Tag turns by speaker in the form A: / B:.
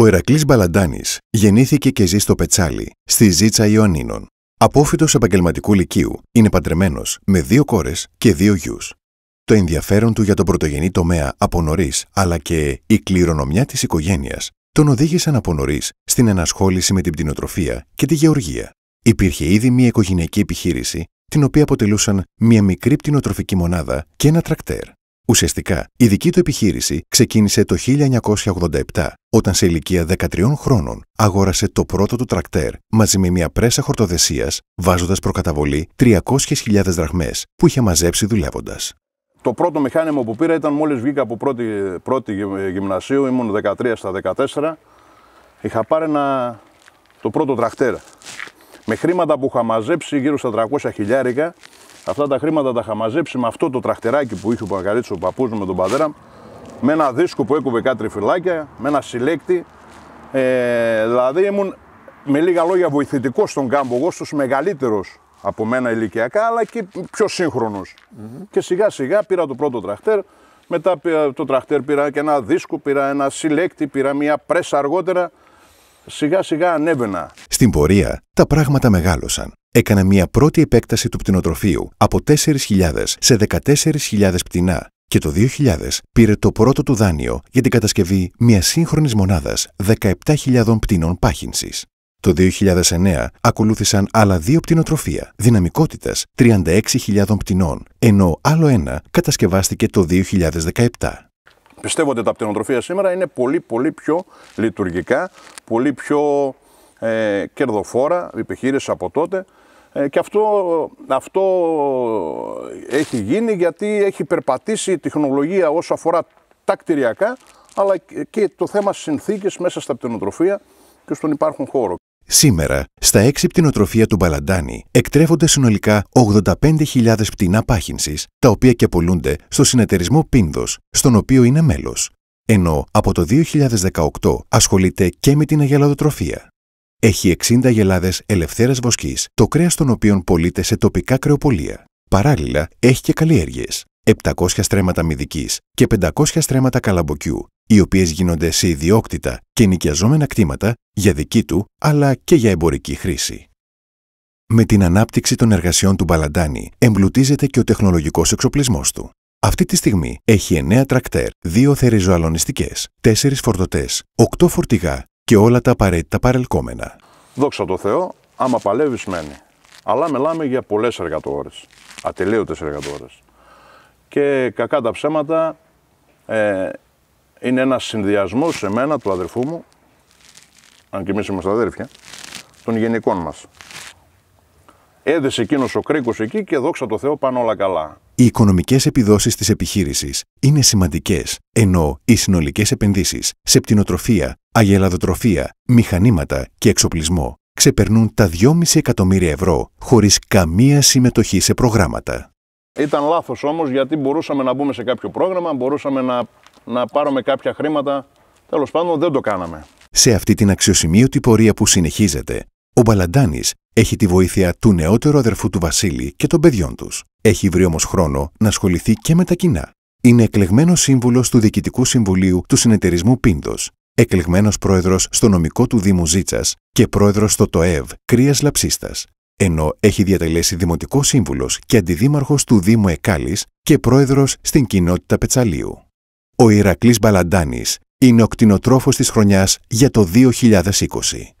A: Ο Ερακλής Μπαλαντάνης γεννήθηκε και ζει στο Πετσάλι, στη Ζήτσα Ιωαννίνων. Απόφοιτο επαγγελματικού λυκείου, είναι παντρεμένος με δύο κόρες και δύο γιους. Το ενδιαφέρον του για τον πρωτογενή τομέα από νωρίς, αλλά και η κληρονομιά της οικογένειας τον οδήγησαν από νωρίς στην ενασχόληση με την πτυνοτροφία και τη γεωργία. Υπήρχε ήδη μια οικογενειακή επιχείρηση, την οποία αποτελούσαν μια μικρή πτυνοτροφική μονάδα και ένα τρακτέρ. Ουσιαστικά, η δική του επιχείρηση ξεκίνησε το 1987, όταν σε ηλικία 13 χρόνων αγόρασε το πρώτο του τρακτέρ μαζί με μια πρέσα χορτοδεσίας, βάζοντας προκαταβολή 300.000 δραχμές που είχε μαζέψει δουλεύοντας.
B: Το πρώτο μηχάνημα που πήρα ήταν μόλις βγήκα από πρώτη, πρώτη γυμνασίου, ήμουν 13 στα 14. Είχα πάρει ένα, το πρώτο τρακτέρ. Με χρήματα που είχα μαζέψει γύρω στα 300 χιλιάρικα, Αυτά τα χρήματα τα είχα μαζέψει με αυτό το τραχτεράκι που είχε ο Παγκαρίτσο ο παππούς μου με τον πατέρα με ένα δίσκο που έκοβε κάτι φυλάκια, με ένα συλλέκτη. Ε, δηλαδή ήμουν με λίγα λόγια βοηθητικός στον κάμπο, εγώ στους μεγαλύτερος από μένα ηλικιακά, αλλά και πιο συγχρονος Και σιγά σιγά πήρα το πρώτο τραχτέρ, μετά το τραχτέρ πήρα και ένα δίσκο, πήρα ένα συλλέκτη, πήρα μια πρέσα αργότερα. Σιγά σιγά ανέβαινα.
A: Στην πορεία τα πράγματα μεγάλωσαν έκανα μια πρώτη επέκταση του πτηνοτροφείου από 4.000 σε 14.000 πτηνά και το 2000 πήρε το πρώτο του δάνειο για την κατασκευή μιας σύγχρονης μονάδας 17.000 πτηνών πάχυνσης. Το 2009 ακολούθησαν άλλα δύο πτηνοτροφία δυναμικότητα 36.000 πτηνών, ενώ άλλο ένα κατασκευάστηκε το 2017.
B: Πιστεύω ότι τα πτυνοτροφία σήμερα είναι πολύ πολύ πιο λειτουργικά, πολύ πιο ε, κερδοφόρα επιχείρηση από τότε ε, και αυτό, αυτό έχει γίνει γιατί έχει περπατήσει η τεχνολογία όσο αφορά τα κτηριακά αλλά και το θέμα συνθήκες μέσα στα πτυνοτροφία και στον υπάρχον χώρο.
A: Σήμερα, στα έξι πτυνοτροφία του Μπαλαντάνη εκτρέφονται συνολικά 85.000 πτηνά πάχυνσης, τα οποία και πολλούνται στο συνεταιρισμό Πίνδος, στον οποίο είναι μέλος. Ενώ από το 2018 ασχολείται και με την αγελαδοτροφία. Έχει 60 γελάδες ελευθέρας βοσκής, το κρέας των οποίων πωλείται σε τοπικά κρεοπολία. Παράλληλα, έχει και καλλιέργειες. 700 στρέμματα μυδικής και 500 στρέμματα καλαμποκιού, οι οποίες γίνονται σε ιδιόκτητα και νοικιαζόμενα κτήματα για δική του αλλά και για εμπορική χρήση. Με την ανάπτυξη των εργασιών του Μπαλαντάνη εμπλουτίζεται και ο τεχνολογικός εξοπλισμός του. Αυτή τη στιγμή έχει 9 τρακτέρ, 2 θεριζοαλωνιστικέ, 4 φορτωτέ, 8 φορτηγά, και όλα τα απαραίτητα παρελκόμενα.
B: Δόξα τω Θεώ, άμα παλεύεις μένει. Αλλά μιλάμε για πολλές εργατόρες. ατελείωτες εργατόρες. Και κακά τα ψέματα ε, είναι ένας συνδυασμός σε μένα, του αδερφού μου, αν και εμείς είμαστε αδέρφια, των γενικών μας. Έδεσε εκείνος ο κρίκος εκεί και δόξα τω Θεώ πάνε όλα καλά.
A: Οι οικονομικές επιδόσεις της επιχείρησης είναι σημαντικές, ενώ οι συνολικές επενδύσεις σε πτηνοτροφία, αγελαδοτροφία, μηχανήματα και εξοπλισμό ξεπερνούν τα 2,5 εκατομμύρια ευρώ χωρίς καμία συμμετοχή σε προγράμματα.
B: Ήταν λάθος όμως γιατί μπορούσαμε να μπούμε σε κάποιο πρόγραμμα, μπορούσαμε να, να πάρουμε κάποια χρήματα, τέλος πάντων δεν το κάναμε.
A: Σε αυτή την αξιοσημείωτη πορεία που συνεχίζεται, ο Μπαλαντάνης έχει τη βοήθεια του νεότερου αδερφού του Βασίλη και των παιδιών τους. Έχει βρει όμως χρόνο να ασχοληθεί και με τα κοινά. Είναι εκλεγμένος σύμβουλος του Διοικητικού Συμβουλίου του Συνεταιρισμού Πίντος εκλεγμένος πρόεδρος στο νομικό του Δήμου Ζήτσας και πρόεδρος στο ΤΟΕΒ, Κρίας Λαψίστας, ενώ έχει διατελέσει δημοτικός σύμβουλος και αντιδήμαρχος του Δήμου Εκάλης και πρόεδρος στην κοινότητα Πετσαλίου. Ο Ηρακλής Μπαλαντάνης είναι ο κτηνοτρόφος της χρονιάς για το 2020.